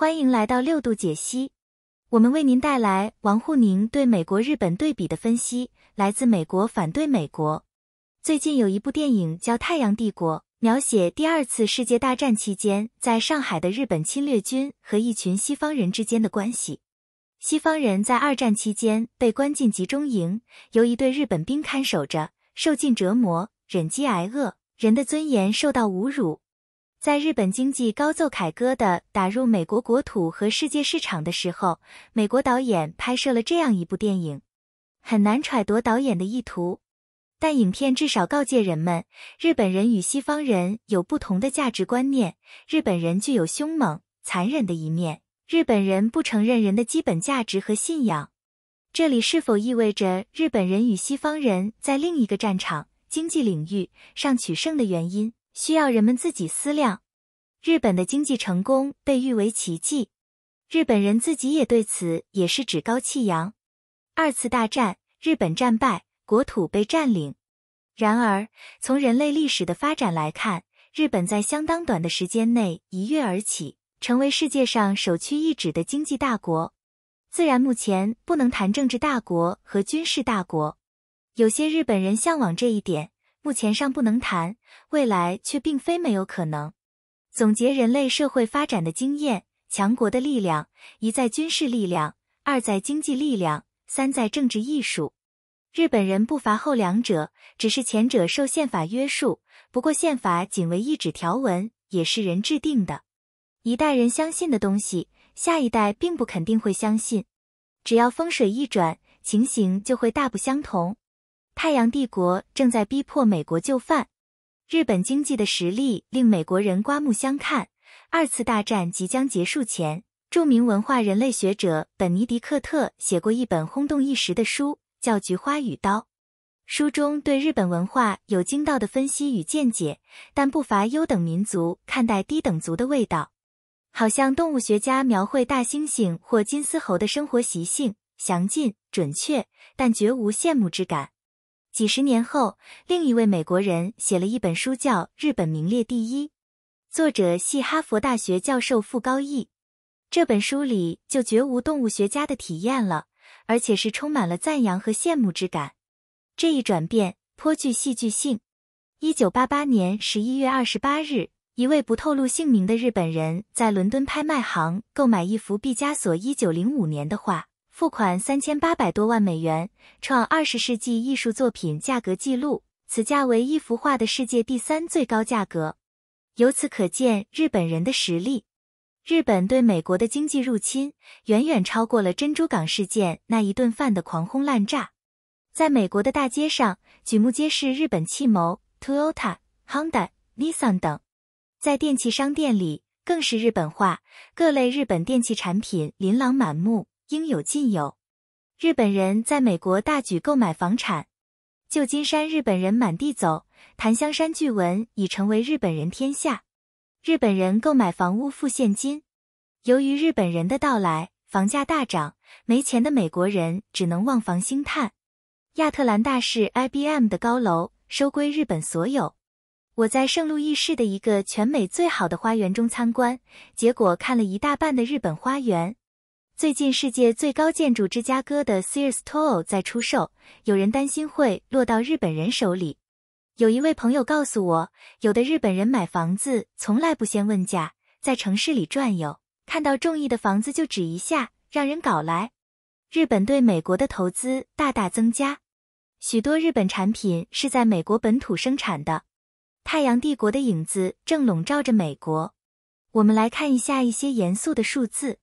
欢迎来到六度解析，我们为您带来王沪宁对美国日本对比的分析。来自美国反对美国。最近有一部电影叫《太阳帝国》，描写第二次世界大战期间在上海的日本侵略军和一群西方人之间的关系。西方人在二战期间被关进集中营，由一队日本兵看守着，受尽折磨，忍饥挨饿，人的尊严受到侮辱。在日本经济高奏凯歌的打入美国国土和世界市场的时候，美国导演拍摄了这样一部电影。很难揣度导演的意图，但影片至少告诫人们：日本人与西方人有不同的价值观念。日本人具有凶猛、残忍的一面。日本人不承认人的基本价值和信仰。这里是否意味着日本人与西方人在另一个战场——经济领域上取胜的原因？需要人们自己思量。日本的经济成功被誉为奇迹，日本人自己也对此也是趾高气扬。二次大战，日本战败，国土被占领。然而，从人类历史的发展来看，日本在相当短的时间内一跃而起，成为世界上首屈一指的经济大国。自然，目前不能谈政治大国和军事大国。有些日本人向往这一点。目前尚不能谈，未来却并非没有可能。总结人类社会发展的经验，强国的力量一在军事力量，二在经济力量，三在政治艺术。日本人不乏后两者，只是前者受宪法约束。不过宪法仅为一纸条文，也是人制定的。一代人相信的东西，下一代并不肯定会相信。只要风水一转，情形就会大不相同。太阳帝国正在逼迫美国就范，日本经济的实力令美国人刮目相看。二次大战即将结束前，著名文化人类学者本尼迪克特写过一本轰动一时的书，叫《菊花与刀》。书中对日本文化有精到的分析与见解，但不乏优等民族看待低等族的味道，好像动物学家描绘大猩猩或金丝猴的生活习性详尽准确，但绝无羡慕之感。几十年后，另一位美国人写了一本书，叫《日本名列第一》，作者系哈佛大学教授傅高义。这本书里就绝无动物学家的体验了，而且是充满了赞扬和羡慕之感。这一转变颇具戏剧性。一九八八年十一月二十八日，一位不透露姓名的日本人在伦敦拍卖行购买一幅毕加索一九零五年的画。付款三千八百多万美元，创二十世纪艺术作品价格纪录。此价为一幅画的世界第三最高价格。由此可见，日本人的实力。日本对美国的经济入侵，远远超过了珍珠港事件那一顿饭的狂轰滥炸。在美国的大街上，举目皆是日本汽谋，Toyota、Honda、Nissan 等；在电器商店里，更是日本化，各类日本电器产品琳琅满目。应有尽有。日本人在美国大举购买房产，旧金山日本人满地走，檀香山巨文已成为日本人天下。日本人购买房屋付现金。由于日本人的到来，房价大涨，没钱的美国人只能望房兴叹。亚特兰大市 IBM 的高楼收归日本所有。我在圣路易市的一个全美最好的花园中参观，结果看了一大半的日本花园。最近，世界最高建筑芝加哥的 Sears Tower 在出售，有人担心会落到日本人手里。有一位朋友告诉我，有的日本人买房子从来不先问价，在城市里转悠，看到中意的房子就指一下，让人搞来。日本对美国的投资大大增加，许多日本产品是在美国本土生产的。太阳帝国的影子正笼罩着美国。我们来看一下一些严肃的数字。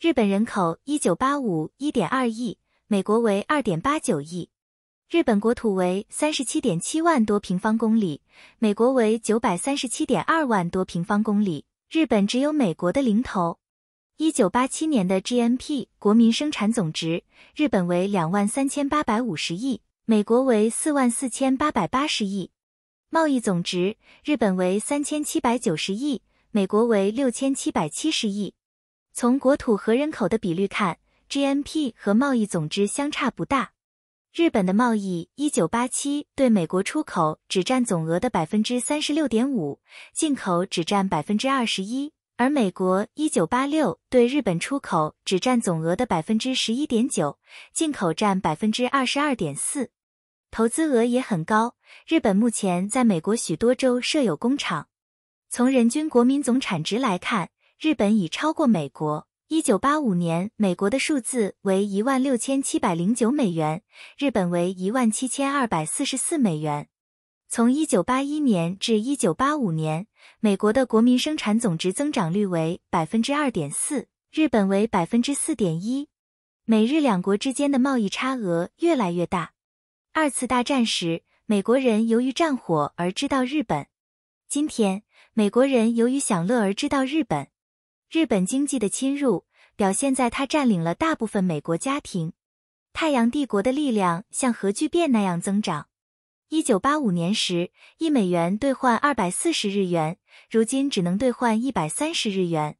日本人口一九八五一点二亿，美国为二点八九亿。日本国土为三十七点七万多平方公里，美国为九百三十七点二万多平方公里，日本只有美国的零头。一九八七年的 GNP 国民生产总值，日本为两万三千八百五十亿，美国为四万四千八百八十亿。贸易总值，日本为三千七百九十亿，美国为六千七百七十亿。从国土和人口的比率看，GNP 和贸易总值相差不大。日本的贸易，一九八七对美国出口只占总额的百分之三十六点五，进口只占百分之二十一；而美国一九八六对日本出口只占总额的百分之十一点九，进口占百分之二十二点四。投资额也很高，日本目前在美国许多州设有工厂。从人均国民总产值来看，日本已超过美国。一九八五年，美国的数字为一万六千七百零九美元，日本为一万七千二百四十四美元。从一九八一年至一九八五年，美国的国民生产总值增长率为百分之二点四，日本为百分之四点一。美日两国之间的贸易差额越来越大。二次大战时，美国人由于战火而知道日本；今天，美国人由于享乐而知道日本。日本经济的侵入表现在它占领了大部分美国家庭。太阳帝国的力量像核聚变那样增长。一九八五年时，一美元兑换二百四十日元，如今只能兑换一百三十日元。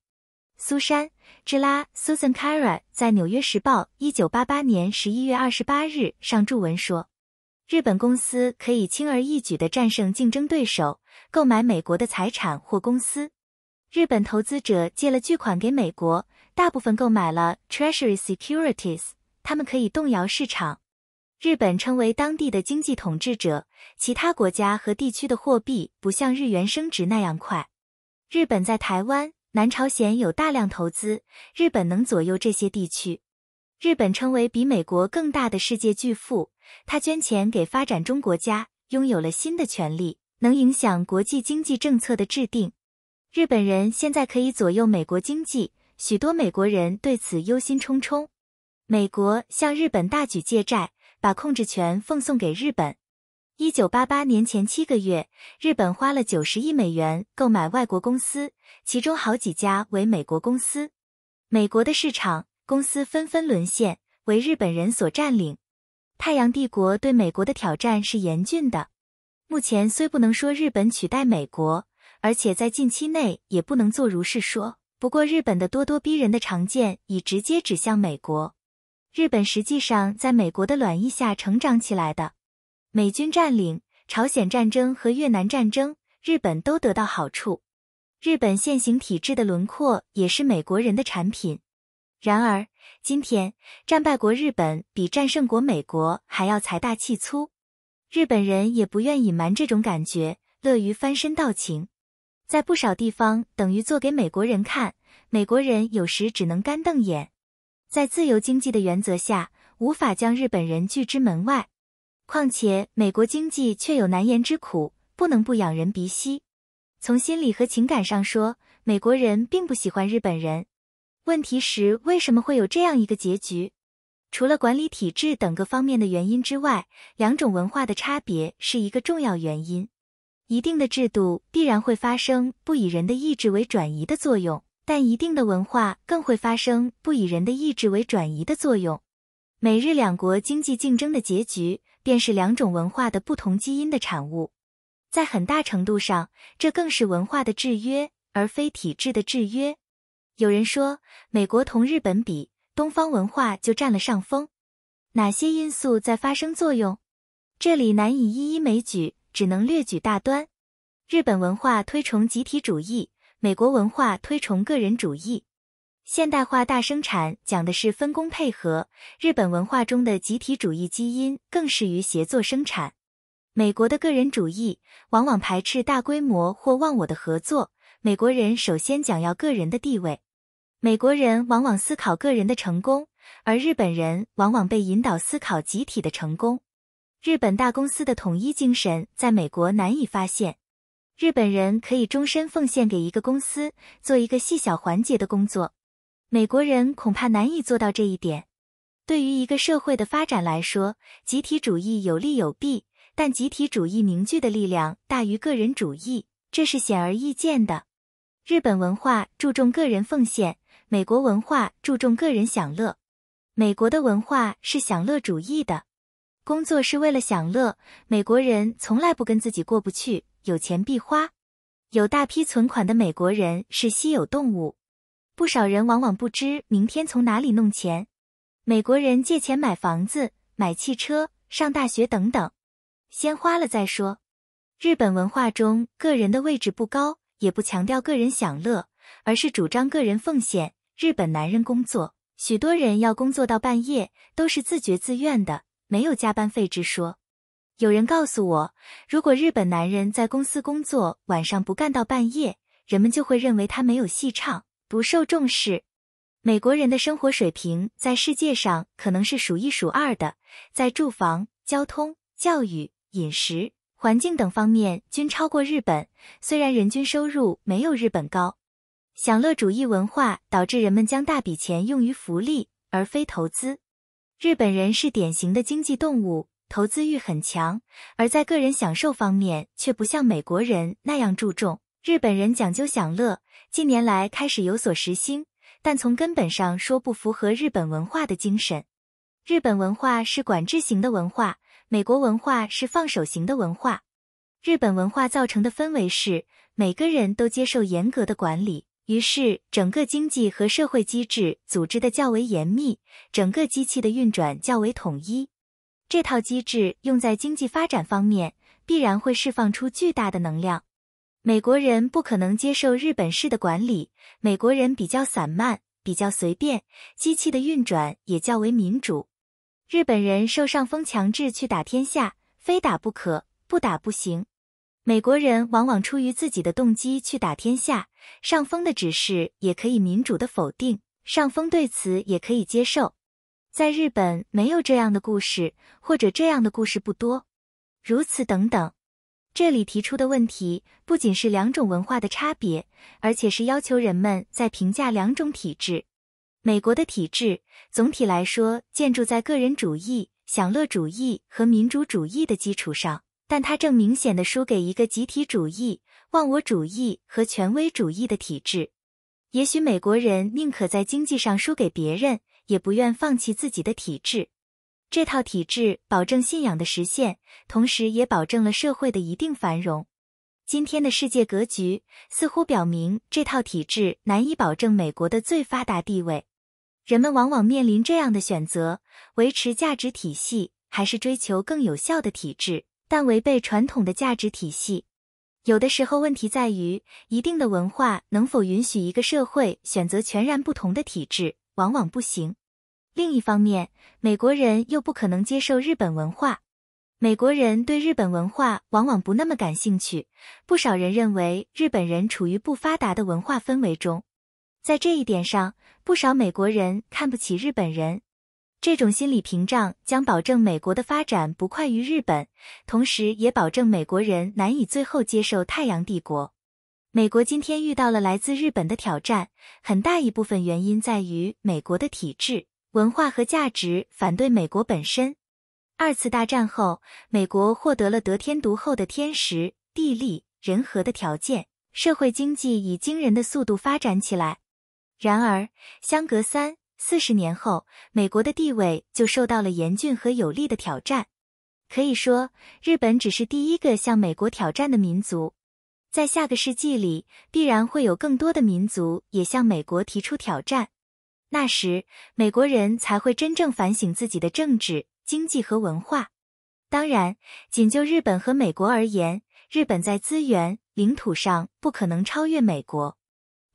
苏珊·芝拉 （Susan k a r a 在《纽约时报》一九八八年十一月二十八日上著文说：“日本公司可以轻而易举地战胜竞争对手，购买美国的财产或公司。”日本投资者借了巨款给美国，大部分购买了 Treasury Securities，他们可以动摇市场。日本称为当地的经济统治者，其他国家和地区的货币不像日元升值那样快。日本在台湾、南朝鲜有大量投资，日本能左右这些地区。日本称为比美国更大的世界巨富，他捐钱给发展中国家，拥有了新的权利，能影响国际经济政策的制定。日本人现在可以左右美国经济，许多美国人对此忧心忡忡。美国向日本大举借债，把控制权奉送给日本。一九八八年前七个月，日本花了九十亿美元购买外国公司，其中好几家为美国公司。美国的市场公司纷纷沦陷，为日本人所占领。太阳帝国对美国的挑战是严峻的。目前虽不能说日本取代美国。而且在近期内也不能做如是说。不过，日本的咄咄逼人的长剑已直接指向美国。日本实际上在美国的暖意下成长起来的。美军占领朝鲜战争和越南战争，日本都得到好处。日本现行体制的轮廓也是美国人的产品。然而，今天战败国日本比战胜国美国还要财大气粗。日本人也不愿隐瞒这种感觉，乐于翻身道情。在不少地方等于做给美国人看，美国人有时只能干瞪眼。在自由经济的原则下，无法将日本人拒之门外。况且美国经济确有难言之苦，不能不仰人鼻息。从心理和情感上说，美国人并不喜欢日本人。问题是为什么会有这样一个结局？除了管理体制等各方面的原因之外，两种文化的差别是一个重要原因。一定的制度必然会发生不以人的意志为转移的作用，但一定的文化更会发生不以人的意志为转移的作用。美日两国经济竞争的结局，便是两种文化的不同基因的产物，在很大程度上，这更是文化的制约而非体制的制约。有人说，美国同日本比，东方文化就占了上风，哪些因素在发生作用？这里难以一一枚举。只能略举大端。日本文化推崇集体主义，美国文化推崇个人主义。现代化大生产讲的是分工配合，日本文化中的集体主义基因更适于协作生产。美国的个人主义往往排斥大规模或忘我的合作。美国人首先讲要个人的地位，美国人往往思考个人的成功，而日本人往往被引导思考集体的成功。日本大公司的统一精神在美国难以发现。日本人可以终身奉献给一个公司，做一个细小环节的工作。美国人恐怕难以做到这一点。对于一个社会的发展来说，集体主义有利有弊，但集体主义凝聚的力量大于个人主义，这是显而易见的。日本文化注重个人奉献，美国文化注重个人享乐。美国的文化是享乐主义的。工作是为了享乐。美国人从来不跟自己过不去，有钱必花。有大批存款的美国人是稀有动物。不少人往往不知明天从哪里弄钱。美国人借钱买房子、买汽车、上大学等等，先花了再说。日本文化中，个人的位置不高，也不强调个人享乐，而是主张个人奉献。日本男人工作，许多人要工作到半夜，都是自觉自愿的。没有加班费之说。有人告诉我，如果日本男人在公司工作晚上不干到半夜，人们就会认为他没有戏唱，不受重视。美国人的生活水平在世界上可能是数一数二的，在住房、交通、教育、饮食、环境等方面均超过日本。虽然人均收入没有日本高，享乐主义文化导致人们将大笔钱用于福利而非投资。日本人是典型的经济动物，投资欲很强，而在个人享受方面却不像美国人那样注重。日本人讲究享乐，近年来开始有所实兴，但从根本上说不符合日本文化的精神。日本文化是管制型的文化，美国文化是放手型的文化。日本文化造成的氛围是每个人都接受严格的管理。于是，整个经济和社会机制组织的较为严密，整个机器的运转较为统一。这套机制用在经济发展方面，必然会释放出巨大的能量。美国人不可能接受日本式的管理，美国人比较散漫，比较随便，机器的运转也较为民主。日本人受上峰强制去打天下，非打不可，不打不行。美国人往往出于自己的动机去打天下，上峰的指示也可以民主的否定，上峰对此也可以接受。在日本没有这样的故事，或者这样的故事不多。如此等等，这里提出的问题不仅是两种文化的差别，而且是要求人们在评价两种体制。美国的体制总体来说，建筑在个人主义、享乐主义和民主主义的基础上。但他正明显的输给一个集体主义、忘我主义和权威主义的体制。也许美国人宁可在经济上输给别人，也不愿放弃自己的体制。这套体制保证信仰的实现，同时也保证了社会的一定繁荣。今天的世界格局似乎表明，这套体制难以保证美国的最发达地位。人们往往面临这样的选择：维持价值体系，还是追求更有效的体制？但违背传统的价值体系，有的时候问题在于，一定的文化能否允许一个社会选择全然不同的体制，往往不行。另一方面，美国人又不可能接受日本文化，美国人对日本文化往往不那么感兴趣。不少人认为日本人处于不发达的文化氛围中，在这一点上，不少美国人看不起日本人。这种心理屏障将保证美国的发展不快于日本，同时也保证美国人难以最后接受太阳帝国。美国今天遇到了来自日本的挑战，很大一部分原因在于美国的体制、文化和价值反对美国本身。二次大战后，美国获得了得天独厚的天时、地利、人和的条件，社会经济以惊人的速度发展起来。然而，相隔三。四十年后，美国的地位就受到了严峻和有力的挑战。可以说，日本只是第一个向美国挑战的民族，在下个世纪里，必然会有更多的民族也向美国提出挑战。那时，美国人才会真正反省自己的政治、经济和文化。当然，仅就日本和美国而言，日本在资源、领土上不可能超越美国。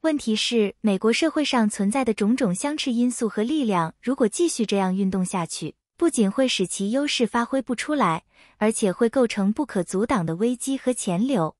问题是，美国社会上存在的种种相斥因素和力量，如果继续这样运动下去，不仅会使其优势发挥不出来，而且会构成不可阻挡的危机和前流。